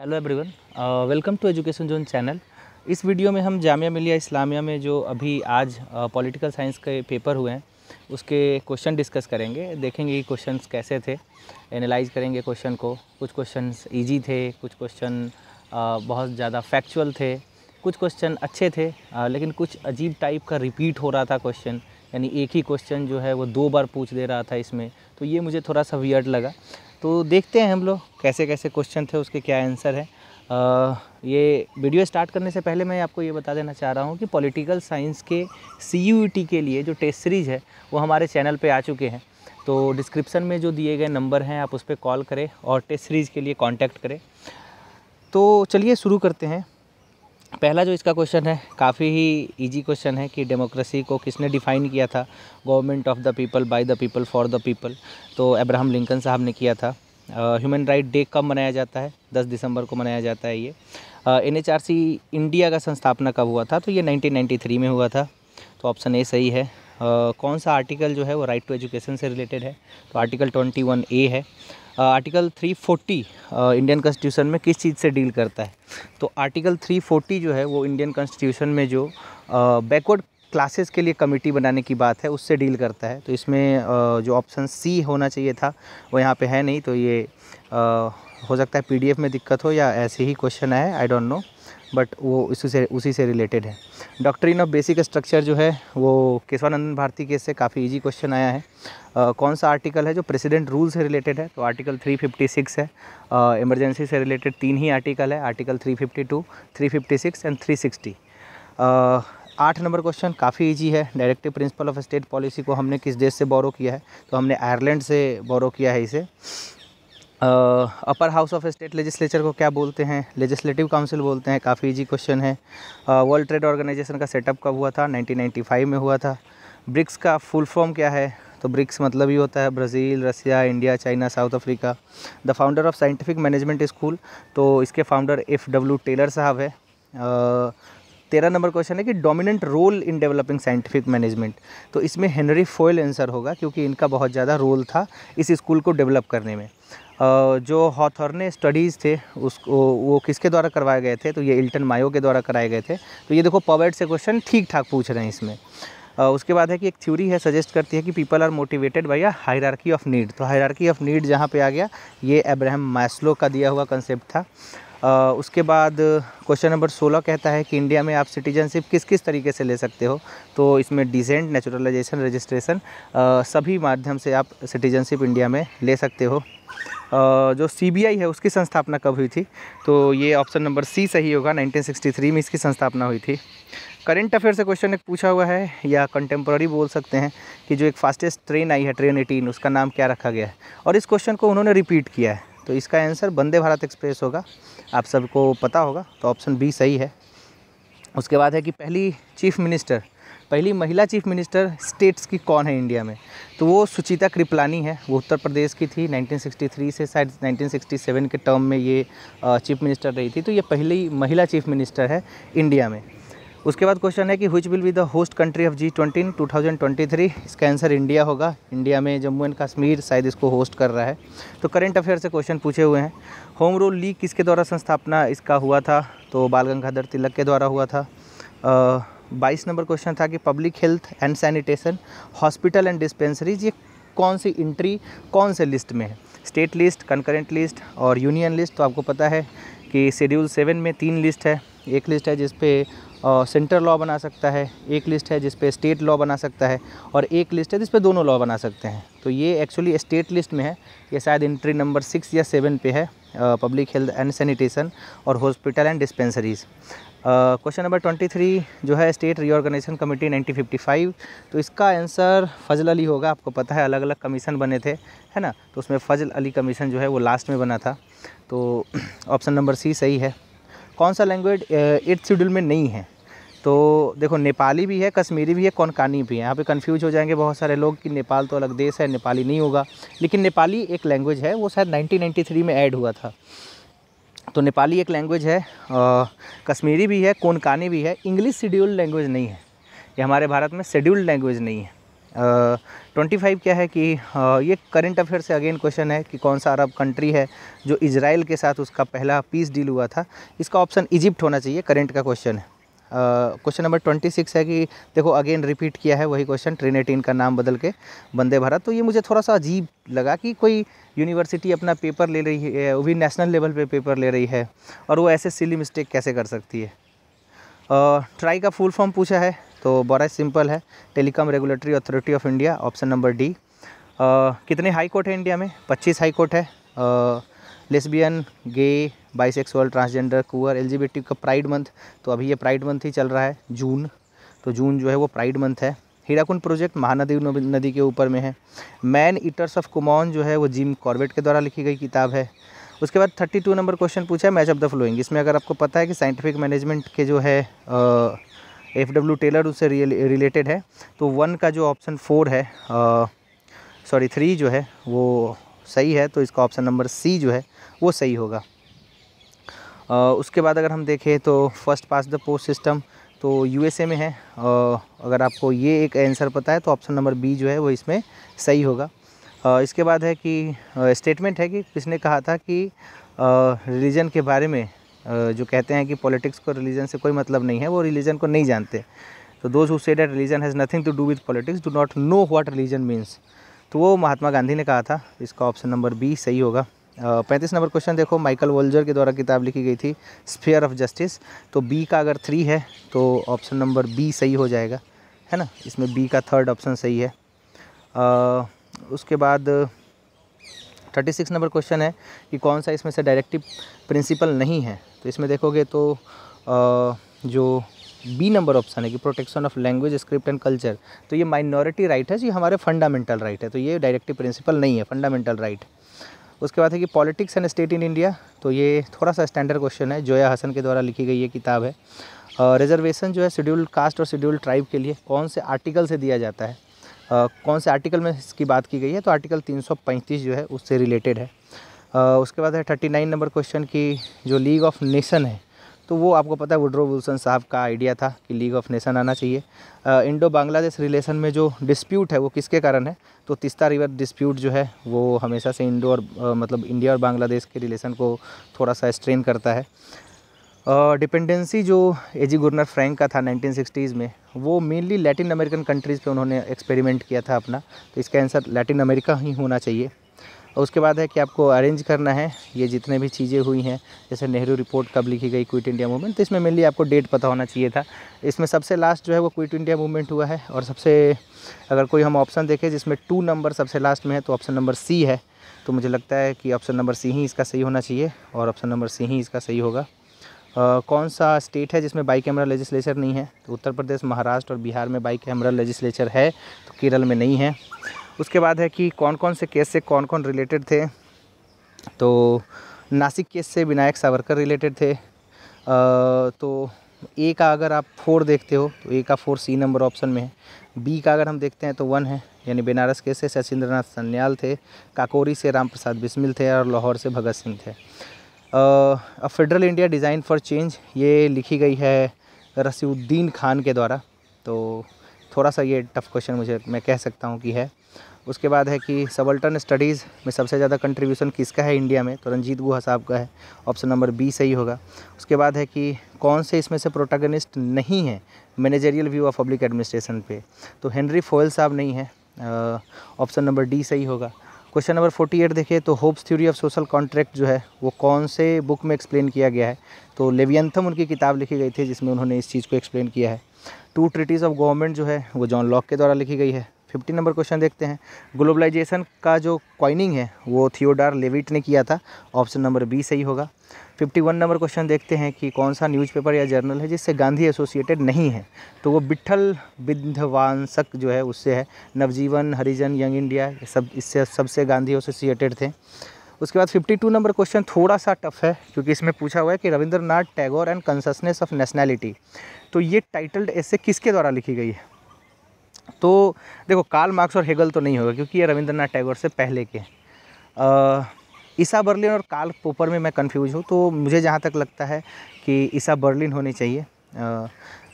hello everyone welcome to Education Zone channel इस video में हम जामिया मिलिया इस्लामिया में जो अभी आज पॉलिटिकल uh, साइंस के पेपर हुए हैं उसके क्वेश्चन डिस्कस करेंगे देखेंगे कि क्वेश्चंस कैसे थे एनालाइज करेंगे क्वेश्चन को कुछ क्वेश्चंस इजी थे कुछ क्वेश्चन uh, बहुत ज़्यादा फैक्चुअल थे कुछ क्वेश्चन अच्छे थे uh, लेकिन कुछ अजीब टाइप का रिपीट हो रहा था क्वेश्चन यानी एक ही क्वेश्चन जो है वो दो बार पूछ दे रहा था इसमें तो ये मुझे थोड़ा सा वियर्ड लगा तो देखते हैं हम लोग कैसे कैसे क्वेश्चन थे उसके क्या आंसर है आ, ये वीडियो स्टार्ट करने से पहले मैं आपको ये बता देना चाह रहा हूँ कि पॉलिटिकल साइंस के सी e के लिए जो टेस्ट सीरीज़ है वो हमारे चैनल पे आ चुके हैं तो डिस्क्रिप्शन में जो दिए गए नंबर हैं आप उस पर कॉल करें और टेस्ट सीरीज़ के लिए कॉन्टैक्ट करें तो चलिए शुरू करते हैं पहला जो इसका क्वेश्चन है काफ़ी ही इजी क्वेश्चन है कि डेमोक्रेसी को किसने डिफ़ाइन किया था government of the people by the people for the people तो अब्राहम लिंकन साहब ने किया था ह्यूमन राइट डे कब मनाया जाता है 10 दिसंबर को मनाया जाता है ये N H R C India का संस्थापना कब हुआ था तो ये 1993 में हुआ था तो ऑप्शन ए सही है uh, कौन सा आर्टिकल जो है वो राइट टू एजुकेशन से रिलेटेड है तो आर्टिकल ट्वेंटी ए है आर्टिकल 340 इंडियन कॉन्स्टिट्यूशन में किस चीज़ से डील करता है तो आर्टिकल 340 जो है वो इंडियन कॉन्स्टिट्यूशन में जो बैकवर्ड क्लासेस के लिए कमेटी बनाने की बात है उससे डील करता है तो इसमें जो ऑप्शन सी होना चाहिए था वो यहाँ पे है नहीं तो ये हो सकता है पीडीएफ में दिक्कत हो या ऐसे ही क्वेश्चन आए आई डोंट नो बट वो उसी से उसी से रिलेटेड है डॉक्ट्रिन ऑफ बेसिक स्ट्रक्चर जो है वो केशवानंदन भारती केस से काफ़ी इजी क्वेश्चन आया है आ, कौन सा आर्टिकल है जो प्रेसिडेंट रूल से रिलेटेड है तो आर्टिकल 356 है इमरजेंसी से रिलेटेड तीन ही आर्टिकल है आर्टिकल 352, 356 एंड 360 सिक्सटी आठ नंबर क्वेश्चन काफ़ी इजी है directive principle of state policy को हमने किस देश से बोरो किया है तो हमने आयरलैंड से बोरो किया है इसे upper house of state legislature को क्या बोलते हैं लेजिस्लेटिव काउंसिल बोलते हैं काफ़ी इजी क्वेश्चन है वर्ल्ड ट्रेड ऑर्गेनाइजेशन का सेटअप कब हुआ था 1995 में हुआ था ब्रिक्स का फुल फॉर्म क्या है तो ब्रिक्स मतलब ही होता है Brazil Russia India China South Africa the founder of scientific management school तो इसके फाउंडर एफ़ डब्ल्यू टेलर साहब है तेरह नंबर क्वेश्चन है कि dominant role in developing scientific management तो इसमें हेनरी फोयल आंसर होगा क्योंकि इनका बहुत ज़्यादा रोल था इस स्कूल को डेवलप करने में जो हॉथर्ने स्टडीज़ थे उसको वो किसके द्वारा करवाए गए थे तो ये इल्टन मायो के द्वारा कराए गए थे तो ये देखो पॉवर्ट से क्वेश्चन ठीक ठाक पूछ रहे हैं इसमें उसके बाद है कि एक थ्योरी है सजेस्ट करती है कि people are motivated by a hierarchy of need तो हायरार्की ऑफ नीड जहाँ पे आ गया ये अब्राहम मैस्लो का दिया हुआ कंसेप्ट था आ, उसके बाद क्वेश्चन नंबर सोलह कहता है कि इंडिया में आप सिटीजनशिप किस किस तरीके से ले सकते हो तो इसमें डिसेंट नेचुरलाइजेशन रजिस्ट्रेशन सभी माध्यम से आप सिटीजनशिप इंडिया में ले सकते हो जो सीबीआई है उसकी संस्थापना कब हुई थी तो ये ऑप्शन नंबर सी सही होगा 1963 में इसकी संस्थापना हुई थी करंट अफेयर से क्वेश्चन एक पूछा हुआ है या कंटेम्प्रेरी बोल सकते हैं कि जो एक फास्टेस्ट ट्रेन आई है ट्रेन एटीन उसका नाम क्या रखा गया है और इस क्वेश्चन को उन्होंने रिपीट किया है तो इसका आंसर वंदे भारत एक्सप्रेस होगा आप सबको पता होगा तो ऑप्शन बी सही है उसके बाद है कि पहली चीफ मिनिस्टर पहली महिला चीफ मिनिस्टर स्टेट्स की कौन है इंडिया में तो वो सुचिता कृपलानी है वो उत्तर प्रदेश की थी 1963 से शायद 1967 के टर्म में ये चीफ मिनिस्टर रही थी तो ये पहली महिला चीफ मिनिस्टर है इंडिया में उसके बाद क्वेश्चन है कि which will be the host country of G twenty two thousand twenty three इसका आंसर इंडिया होगा इंडिया में जम्मू एंड कश्मीर शायद इसको होस्ट कर रहा है तो करंट अफेयर से क्वेश्चन पूछे हुए हैं होम रूल लीग किसके द्वारा संस्थापना इसका हुआ था तो बाल गंगाधर तिलक के द्वारा हुआ था आ, बाईस नंबर क्वेश्चन था कि public health and sanitation hospital and dispensaries ये कौन सी इंट्री कौन से लिस्ट में है स्टेट लिस्ट कंकरेंट लिस्ट और यूनियन लिस्ट तो आपको पता है कि शेड्यूल सेवन में तीन लिस्ट है एक लिस्ट है जिसपे सेंटर लॉ बना सकता है एक लिस्ट है जिसपे स्टेट लॉ बना सकता है और एक लिस्ट है जिसपे दोनों लॉ बना सकते हैं तो ये एक्चुअली स्टेट लिस्ट में है ये शायद एंट्री नंबर सिक्स या सेवन पे है पब्लिक हेल्थ एंड सैनिटेशन और hospital and dispensaries question number twenty three जो है state reorganisation committee nineteen fifty five तो इसका आंसर फजल अली होगा आपको पता है अलग अलग कमीशन बने थे है ना तो उसमें फजल अली कमीशन जो है वो लास्ट में बना था तो ऑप्शन नंबर सी सही है कौन सा लैंग्वेज एट्थ शेड्यूल में नहीं है तो देखो नेपाली भी है कश्मीरी भी है कौनकानी भी है यहाँ पे कंफ्यूज हो जाएंगे बहुत सारे लोग कि नेपाल तो अलग देश है नेपाली नहीं होगा लेकिन नेपाली एक लैंग्वेज है वो शायद 1993 में ऐड हुआ था तो नेपाली एक लैंग्वेज है कश्मीरी भी है कौनकानी भी है इंग्लिश शेड्यूल्ड लैंग्वेज नहीं है ये हमारे भारत में शेड्यूल्ड लैंग्वेज नहीं है ट्वेंटी फाइव क्या है कि आ, ये करंट अफेयर से अगेन क्वेश्चन है कि कौन सा अरब कंट्री है जो इसराइल के साथ उसका पहला पीस डील हुआ था इसका ऑप्शन इजिप्ट होना चाहिए करंट का क्वेश्चन है क्वेश्चन नंबर ट्वेंटी सिक्स है कि देखो अगेन रिपीट किया है वही क्वेश्चन ट्रेन एटीन का नाम बदल के वंदे भारत तो ये मुझे थोड़ा सा अजीब लगा कि कोई यूनिवर्सिटी अपना पेपर ले रही है वो भी नेशनल लेवल पे पेपर ले रही है और वो ऐसे सिली मिस्टेक कैसे कर सकती है ट्राई का फुल फॉर्म पूछा है तो बड़ा सिंपल है telecom regulatory authority of India option number D कितने हाई कोर्ट है इंडिया में पच्चीस हाई कोर्ट है lesbian gay bisexual transgender queer L का प्राइड मंथ तो अभी ये प्राइड मंथ ही चल रहा है जून तो जून जो है वो प्राइड मंथ है हीराकुंड प्रोजेक्ट महानदी नदी के ऊपर में है मैन ईटर्स ऑफ कुमॉन जो है वो जिम कॉर्बेट के द्वारा लिखी गई किताब है उसके बाद थर्टी टू नंबर क्वेश्चन पूछा है मैच ऑफ द फ्लोइंग इसमें अगर आपको पता है कि साइंटिफिक मैनेजमेंट के जो है एफ डब्ल्यू टेलर उससे रिलेटेड है तो वन का जो ऑप्शन फोर है सॉरी थ्री जो है वो सही है तो इसका ऑप्शन नंबर सी जो है वो सही होगा उसके बाद अगर हम देखें तो first pass the post system तो यूएसए में है अगर आपको ये एक आंसर पता है तो ऑप्शन नंबर बी जो है वो इसमें सही होगा इसके बाद है कि स्टेटमेंट है कि किसने कहा था कि रिलीजन के बारे में जो कहते हैं कि पॉलिटिक्स को रिलीजन से कोई मतलब नहीं है वो रिलीजन को नहीं जानते तो those who say that religion has nothing to do with politics do not know what religion means तो वो महात्मा गांधी ने कहा था इसका ऑप्शन नंबर बी सही होगा पैंतीस नंबर क्वेश्चन देखो माइकल वोल्जर के द्वारा किताब लिखी गई थी स्फेयर ऑफ जस्टिस तो बी का अगर थ्री है तो ऑप्शन नंबर बी सही हो जाएगा है ना इसमें बी का थर्ड ऑप्शन सही है आ, उसके बाद थर्टी सिक्स नंबर क्वेश्चन है कि कौन सा इसमें से डायरेक्टिव प्रिंसिपल नहीं है तो इसमें देखोगे तो आ, जो बी नंबर ऑप्शन है कि protection of language script and culture तो ये माइनॉरिटी राइट है जी हमारे फंडामेंटल राइट है तो ये डायरेक्टिव प्रिंसिपल नहीं है फंडामेंटल राइट उसके बाद है कि politics and state in India तो ये थोड़ा सा स्टैंडर्ड क्वेश्चन है जोया हसन के द्वारा लिखी गई ये किताब है रिजर्वेशन जो है शेड्यूल कास्ट और शेड्यूल ट्राइब के लिए कौन से आर्टिकल से दिया जाता है आ, कौन से आर्टिकल में इसकी बात की गई है तो आर्टिकल तीन जो है उससे रिलेटेड है आ, उसके बाद है थर्टी नंबर क्वेश्चन की जो लीग ऑफ नेशन है तो वो आपको पता है वुड्रो विल्सन साहब का आइडिया था कि लीग ऑफ नेशन आना चाहिए इंडो बांग्लादेश रिलेशन में जो डिस्प्यूट है वो किसके कारण है तो तिस्ता रिवर डिस्प्यूट जो है वो हमेशा से इंडो और मतलब इंडिया और बांग्लादेश के रिलेशन को थोड़ा सा स्ट्रेन करता है डिपेंडेंसी जो एजी गुर्नर फ्रैंक का था 1960s में वो मेनली लैटिन अमेरिकन कंट्रीज़ पे उन्होंने एक्सपेरिमेंट किया था अपना तो इसका आंसर लैटिन अमेरिका ही होना चाहिए और उसके बाद है कि आपको अरेंज करना है ये जितने भी चीज़ें हुई हैं जैसे नेहरू रिपोर्ट कब लिखी गई क्विट इंडिया मूवमेंट तो इसमें मेनली आपको डेट पता होना चाहिए था इसमें सबसे लास्ट जो है वो क्विट इंडिया मूवमेंट हुआ है और सबसे अगर कोई हम ऑप्शन देखें जिसमें टू नंबर सबसे लास्ट में है तो ऑप्शन नंबर सी है तो मुझे लगता है कि ऑप्शन नंबर सी ही इसका सही होना चाहिए और ऑप्शन नंबर सी ही इसका सही होगा Uh, कौन सा स्टेट है जिसमें बाई कैमरा लेजिस्लेचर नहीं है तो उत्तर प्रदेश महाराष्ट्र और बिहार में बाई कैमरा लेजिस्लेचर है तो केरल में नहीं है उसके बाद है कि कौन कौन से केस से कौन कौन रिलेटेड थे तो नासिक केस से विनायक सावरकर रिलेटेड थे आ, तो ए का अगर आप फोर देखते हो तो ए का फोर सी नंबर ऑप्शन में है बी का अगर हम देखते हैं तो वन है यानी बनारस केस से सचिंद्रनाथ सन्याल थे काकोरी से राम प्रसाद बिस्मिल थे और लाहौर से भगत सिंह थे a federal India design for change ये लिखी गई है रसीउद्दीन खान के द्वारा तो थोड़ा सा ये टफ क्वेश्चन मुझे मैं कह सकता हूँ कि है उसके बाद है कि सबल्टन स्टडीज़ में सबसे ज़्यादा कंट्रीब्यूशन किसका है इंडिया में तो रंजीत गुहा साहब का है ऑप्शन नंबर बी सही होगा उसके बाद है कि कौन से इसमें से प्रोटागनिस्ट नहीं है managerial view of public administration पे तो हेनरी फोयल साहब नहीं है ऑप्शन नंबर डी सही होगा क्वेश्चन नंबर फोर्टी एट देखिए तो Hobbes theory of social contract जो है वो कौन से बुक में एक्सप्लेन किया गया है तो लेवियंथम उनकी किताब लिखी गई थी जिसमें उन्होंने इस चीज़ को एक्सप्लेन किया है टू ट्रिटीज़ ऑफ गवर्नमेंट जो है वो जॉन लॉक के द्वारा लिखी गई है फिफ्टी नंबर क्वेश्चन देखते हैं ग्लोबलाइजेशन का जो क्वाइनिंग है वो थियोडार लेविट ने किया था ऑप्शन नंबर बी सही होगा फिफ्टी वन नंबर क्वेश्चन देखते हैं कि कौन सा न्यूज़पेपर या जर्नल है जिससे गांधी एसोसिएटेड नहीं है तो वो बिट्ठल विंध्यवांसक जो है उससे है नवजीवन हरिजन यंग इंडिया सब इससे सबसे गांधी एसोसिएटेड थे उसके बाद 52 नंबर क्वेश्चन थोड़ा सा टफ है क्योंकि इसमें पूछा हुआ है कि Rabindranath Tagore and consciousness of nationality तो ये टाइटल्ड ऐसे किसके द्वारा लिखी गई है तो देखो काल मार्क्स और हेगल तो नहीं होगा क्योंकि ये रविंद्रनाथ टैगोर से पहले के ईसा बर्लिन और काल पोपर में मैं कंफ्यूज हूँ तो मुझे जहाँ तक लगता है कि ईसा बर्लिन होनी चाहिए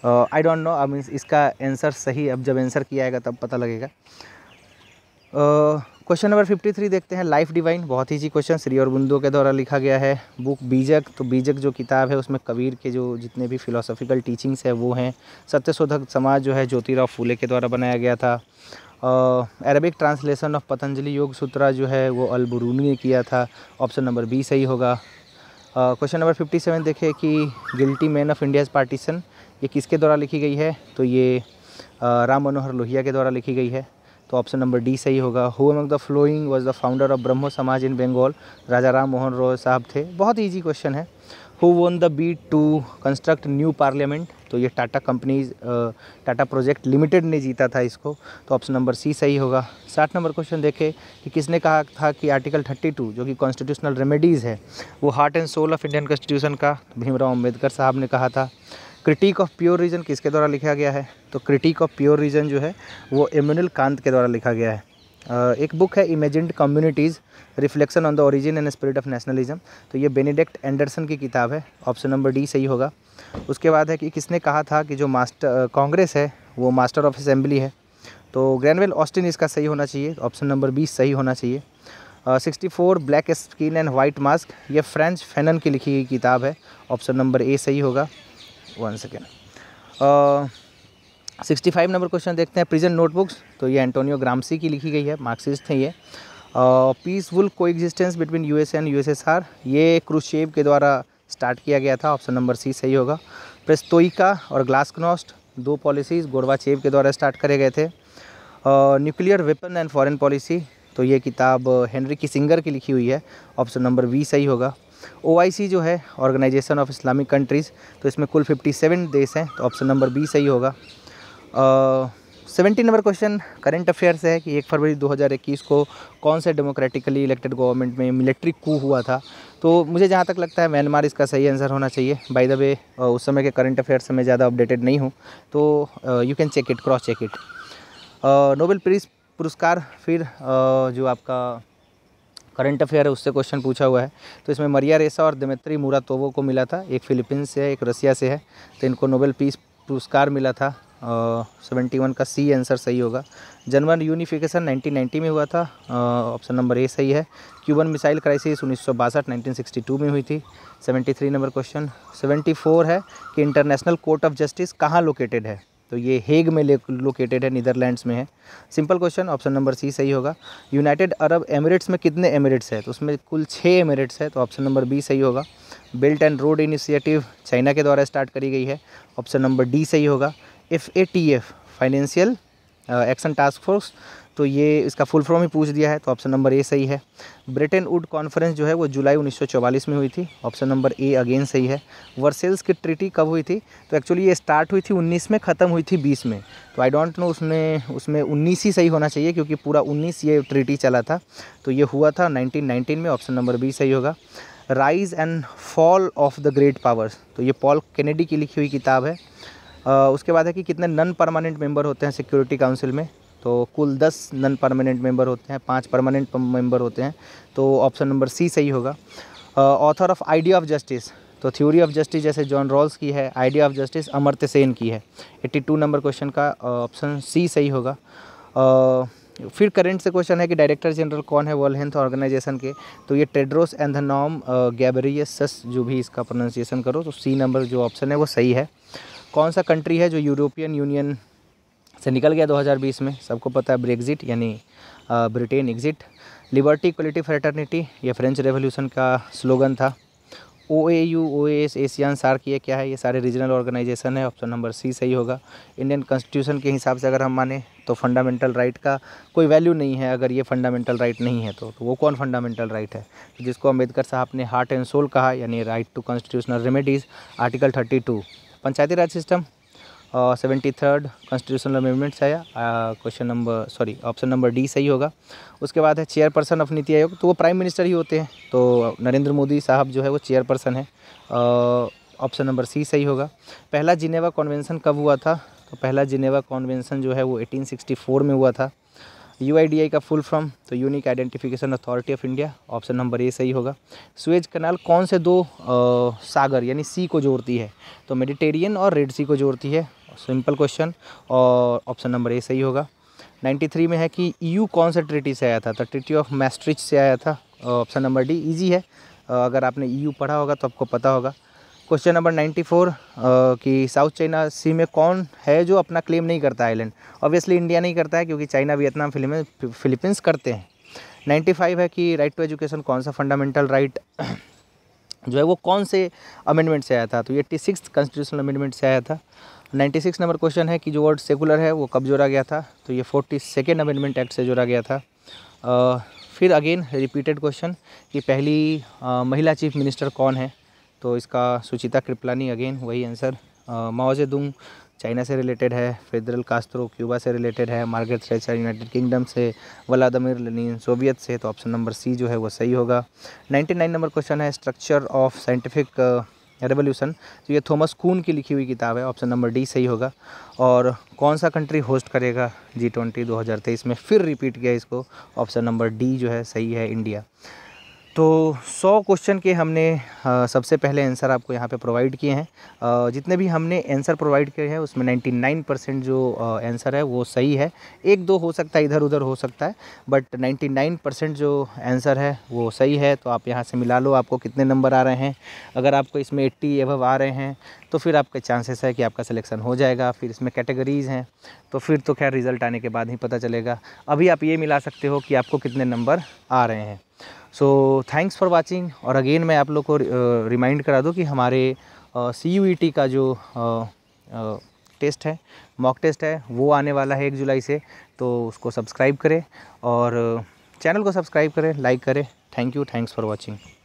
I don't know I means इसका आंसर सही अब जब आंसर किया आएगा तब पता लगेगा क्वेश्चन नंबर 53 देखते हैं लाइफ डिवाइन बहुत ही इजी क्वेश्चन श्री और बुंदो के द्वारा लिखा गया है बुक बीजक तो बीजक जो किताब है उसमें कबीर के जो जितने भी फिलोसॉफिकल टीचिंग्स है वो हैं सत्यशोधक समाज जो है ज्योतिराव फूले के द्वारा बनाया गया था अरबिक ट्रांसलेशन ऑफ पतंजलि योग सूत्रा जो है वो अलबरूनी ने किया था ऑप्शन नंबर बी सही होगा क्वेश्चन नंबर फिफ्टी सेवन देखे कि guilty men of India's partition ये किसके द्वारा लिखी गई है तो ये राम मनोहर लोहिया के द्वारा लिखी गई है तो ऑप्शन नंबर डी सही होगा who among the following was the founder of Brahmo Samaj in Bengal राजा राम मोहन रॉय साहब थे बहुत ईजी क्वेश्चन है who won the bid to construct new parliament तो ये Tata companies Tata project limited ने जीता था इसको तो ऑप्शन नंबर सी सही होगा साठ नंबर क्वेश्चन देखें कि किसने कहा था कि आर्टिकल 32 जो कि कॉन्स्टिट्यूशनल रेमेडीज़ है वो heart and soul of Indian constitution का भीमराव अम्बेडकर साहब ने कहा था क्रिटिक ऑफ प्योर रीजन किसके द्वारा लिखा गया है तो क्रिटिक ऑफ प्योर रीजन जो है वो इम्यूनल कांत के द्वारा लिखा गया है एक बुक है imagined communities reflection on the origin and spirit of nationalism तो ये बेनिडिक्ट एंडरसन की किताब है ऑप्शन नंबर डी सही होगा उसके बाद है कि किसने कहा था कि जो मास्टर कांग्रेस है वो मास्टर ऑफ असेंबली है तो ग्रैनवेल ऑस्टिन इसका सही होना चाहिए ऑप्शन नंबर बी सही होना चाहिए sixty four black skin and white mask ये फ्रेंच फेनन की लिखी गई किताब है ऑप्शन नंबर ए सही होगा one second sixty five number question देखते हैं प्रिजेंट नोटबुक्स तो ये एंटोनियो ग्रामसी की लिखी गई है मार्क्सिस्ट थे ये peaceful coexistence between U S and U S S R ये क्रूशेव के द्वारा स्टार्ट किया गया था ऑप्शन नंबर सी सही होगा प्रेस्तोइका और ग्लासकनॉस्ट दो पॉलिसीज़ गोरवाचेव के द्वारा स्टार्ट करे गए थे nuclear weapon and foreign policy तो ये किताब हेनरी uh, किसिंगर की लिखी हुई है ऑप्शन नंबर वी सही होगा ओ जो है ऑर्गेनाइजेशन ऑफ इस्लामिक कंट्रीज़ तो इसमें कुल 57 देश हैं तो ऑप्शन नंबर बी सही होगा seventy number question current affair से है कि एक फरवरी 2021 को कौन से डेमोक्रेटिकली इलेक्टेड गवर्नमेंट में मिलिट्री कू हुआ था तो मुझे जहाँ तक लगता है म्यांमार इसका सही आंसर होना चाहिए बाय द वे उस समय के करंट अफेयर से मैं ज़्यादा अपडेटेड नहीं हूँ तो you can check it cross check it Nobel prize पुरस्कार फिर uh, जो आपका करंट अफेयर है उससे क्वेश्चन पूछा हुआ है तो इसमें मरिया रेसा और दिमित्री मुरातोवो को मिला था एक फिलीपींस से है एक रसिया से है तो इनको नोबेल पीस पुरस्कार मिला था सेवेंटी वन का सी आंसर सही होगा जनवन यूनिफिकेशन 1990 में हुआ था ऑप्शन नंबर ए सही है क्यूबन मिसाइल क्राइसिस उन्नीस सौ टू में हुई थी थ्री नंबर क्वेश्चन फोर है कि इंटरनेशनल कोर्ट ऑफ जस्टिस कहाँ लोकेटेड है तो ये हेग में लोकेटेड है नीदरलैंड्स में है simple question option number C सही होगा यूनाइटेड अरब एमिरेट्स में कितने एमिरेट्स हैं तो उसमें कुल छः एमिरेट्स है तो ऑप्शन नंबर बी सही होगा belt and road initiative China के द्वारा स्टार्ट करी गई है ऑप्शन नंबर डी सही होगा F A T F financial action task force तो ये इसका फुल फॉर्म ही पूछ दिया है तो ऑप्शन नंबर ए सही है ब्रिटेन वुड कॉन्फ्रेंस जो है वो जुलाई 1944 में हुई थी ऑप्शन नंबर ए अगेन सही है वर्सेल्स की ट्रिटी कब हुई थी तो एक्चुअली ये स्टार्ट हुई थी उन्नीस में ख़त्म हुई थी बीस में तो आई डोंट नो उसमें उसमें उन्नीस ही सही होना चाहिए क्योंकि पूरा उन्नीस ये ट्रिटी चला था तो ये हुआ था नाइनटीन में ऑप्शन नंबर बी सही होगा rise and fall of the great powers तो ये पॉल कैनेडी की लिखी हुई किताब है उसके बाद है कि कितने नन परमानेंट मेंबर होते हैं सिक्योरिटी काउंसिल में तो कुल दस नन परमानेंट मेंबर होते हैं पाँच परमानेंट मेंबर होते हैं तो ऑप्शन नंबर सी सही होगा author of idea of justice तो थ्योरी ऑफ जस्टिस जैसे जॉन रॉल्स की है idea of justice Amartya Sen की है 82 नंबर क्वेश्चन का ऑप्शन सी सही होगा uh, फिर करेंट से क्वेश्चन है कि डायरेक्टर जनरल कौन है वर्ल्ड हेल्थ ऑर्गेनाइजेशन के तो ये टेड्रोस एंड एंथनॉम गैबरियसस जो भी इसका प्रोनाउंसिएशन करो तो सी नंबर जो ऑप्शन है वो सही है कौन सा कंट्री है जो यूरोपियन यूनियन से निकल गया 2020 में सबको पता है ब्रेग्जिट यानी Britain exit liberty equality fraternity ये फ्रेंच रेवोल्यूशन का स्लोगन था O A U O S ASEAN SAARC ये क्या है ये सारे रीजनल ऑर्गेनाइजेशन है ऑप्शन नंबर सी सही होगा इंडियन कॉन्स्टिट्यूशन के हिसाब से अगर हम माने तो फंडामेंटल राइट right का कोई वैल्यू नहीं है अगर ये फंडामेंटल राइट right नहीं है तो, तो वो कौन फंडामेंटल राइट right है तो जिसको अंबेडकर साहब ने हार्ट एंड सोल कहा यानी right to constitutional remedies article thirty two panchayati raj system seventy third constitutional amendments है question number sorry option number D सही होगा उसके बाद है चेयरपर्सन ऑफ नीति आयोग तो वो प्राइम मिनिस्टर ही होते हैं तो नरेंद्र मोदी साहब जो है वो चेयरपर्सन है ऑप्शन नंबर सी सही होगा पहला जिनेवा कॉन्वेंसन कब हुआ था तो पहला जिनेवा कॉन्वेंसन जो है वो एटीन में हुआ था यू का फुल फॉर्म तो unique identification authority of India option number A सही होगा स्वेज कनाल कौन से दो आ, सागर यानी सी को जोड़ती है तो मेडिटेरियन और रेड सी को जोड़ती है सिंपल क्वेश्चन और ऑप्शन नंबर ए सही होगा 93 में है कि यू कौन सा ट्रिटी से आया था तो ट्रिटी ऑफ मैस्ट्रिच से आया था ऑप्शन नंबर डी इजी है अगर आपने यू पढ़ा होगा तो आपको पता होगा क्वेश्चन नंबर 94 कि साउथ चाइना सी में कौन है जो अपना क्लेम नहीं करता आइलैंड ऑब्वियसली इंडिया नहीं करता है क्योंकि चाइना वियतनाम फिलीपींस करते हैं फाइव है कि राइट टू एजुकेशन कौन सा फंडामेंटल राइट जो है वो कौन से अमेंडमेंट से आया था तो एट्टी सिक्स कॉन्स्टिट्यूशनल अमेंडमेंट से आया था नाइन्टी सिक्स नंबर क्वेश्चन है कि जो वर्ड सेकुलर है वो कब जोड़ा गया था तो ये फोर्टी सेकेंड अमेंडमेंट एक्ट से जोड़ा गया था आ, फिर अगेन रिपीटेड क्वेश्चन कि पहली आ, महिला चीफ मिनिस्टर कौन है तो इसका सुचिता कृपलानी अगेन वही आंसर माओजे दुंग चाइना से रिलेटेड है फेडरल कास्त्रो क्यूबा से रिलेटेड है मार्गरेट थ्रेचर यूनाइटेड किंगडम से वलादमिर लेनिन सोवियत से तो ऑप्शन नंबर सी जो है वो सही होगा 99 नंबर क्वेश्चन है स्ट्रक्चर ऑफ साइंटिफिक रेवोल्यूशन तो ये थॉमस कून की लिखी हुई किताब है ऑप्शन नंबर डी सही होगा और कौन सा कंट्री होस्ट करेगा जी ट्वेंटी दो हज़ार तेईस में फिर रिपीट किया इसको ऑप्शन नंबर डी जो है सही है इंडिया तो 100 क्वेश्चन के हमने सबसे पहले आंसर आपको यहाँ पे प्रोवाइड किए हैं जितने भी हमने आंसर प्रोवाइड किए हैं उसमें 99 परसेंट जो आंसर है वो सही है एक दो हो सकता है इधर उधर हो सकता है बट 99 परसेंट जो आंसर है वो सही है तो आप यहाँ से मिला लो आपको कितने नंबर आ रहे हैं अगर आपको इसमें एट्टी एवव आ रहे हैं तो फिर आपके चांसेस है कि आपका सिलेक्शन हो जाएगा फिर इसमें कैटेगरीज़ हैं तो फिर तो खैर रिज़ल्ट आने के बाद ही पता चलेगा अभी आप ये मिला सकते हो कि आपको कितने नंबर आ रहे हैं सो थैंक्स फॉर वाचिंग और अगेन मैं आप लोग को रिमाइंड करा दूँ कि हमारे सी यू e का जो टेस्ट है मॉक टेस्ट है वो आने वाला है एक जुलाई से तो उसको सब्सक्राइब करें और चैनल को सब्सक्राइब करें लाइक करें thank you thanks for watching